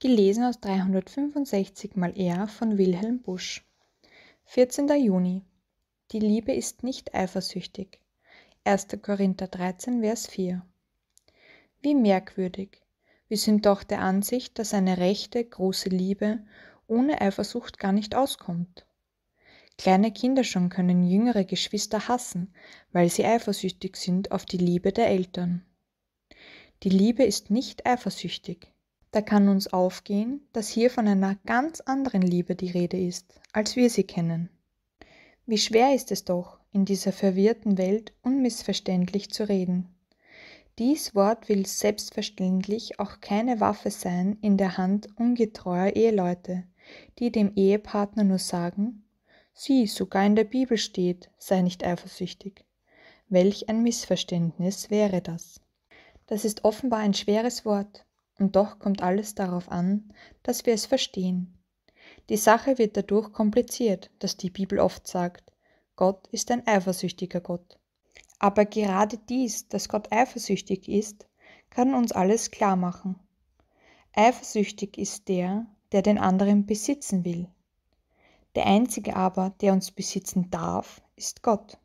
Gelesen aus 365 mal R von Wilhelm Busch. 14. Juni. Die Liebe ist nicht eifersüchtig. 1. Korinther 13, Vers 4. Wie merkwürdig. Wir sind doch der Ansicht, dass eine rechte, große Liebe ohne Eifersucht gar nicht auskommt. Kleine Kinder schon können jüngere Geschwister hassen, weil sie eifersüchtig sind auf die Liebe der Eltern. Die Liebe ist nicht eifersüchtig. Da kann uns aufgehen, dass hier von einer ganz anderen Liebe die Rede ist, als wir sie kennen. Wie schwer ist es doch, in dieser verwirrten Welt unmissverständlich zu reden. Dies Wort will selbstverständlich auch keine Waffe sein in der Hand ungetreuer Eheleute, die dem Ehepartner nur sagen, sieh, sogar in der Bibel steht, sei nicht eifersüchtig. Welch ein Missverständnis wäre das. Das ist offenbar ein schweres Wort, und doch kommt alles darauf an, dass wir es verstehen. Die Sache wird dadurch kompliziert, dass die Bibel oft sagt, Gott ist ein eifersüchtiger Gott. Aber gerade dies, dass Gott eifersüchtig ist, kann uns alles klar machen. Eifersüchtig ist der, der den anderen besitzen will. Der einzige aber, der uns besitzen darf, ist Gott.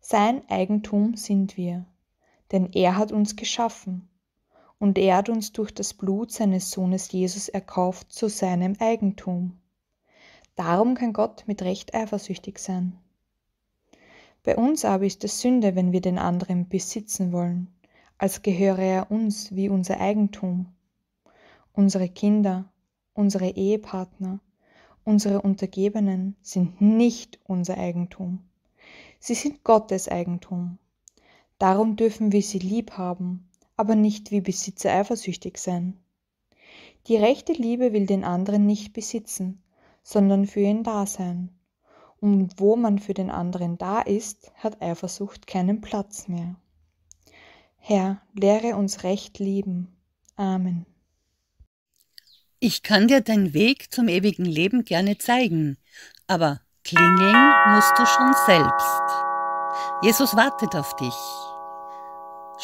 Sein Eigentum sind wir, denn er hat uns geschaffen und er hat uns durch das Blut seines Sohnes Jesus erkauft zu seinem Eigentum. Darum kann Gott mit Recht eifersüchtig sein. Bei uns aber ist es Sünde, wenn wir den anderen besitzen wollen, als gehöre er uns wie unser Eigentum. Unsere Kinder, unsere Ehepartner, unsere Untergebenen sind nicht unser Eigentum. Sie sind Gottes Eigentum. Darum dürfen wir sie lieb haben aber nicht wie Besitzer eifersüchtig sein. Die rechte Liebe will den anderen nicht besitzen, sondern für ihn da sein. Und wo man für den anderen da ist, hat Eifersucht keinen Platz mehr. Herr, lehre uns recht lieben. Amen. Ich kann dir deinen Weg zum ewigen Leben gerne zeigen, aber klingeln musst du schon selbst. Jesus wartet auf dich.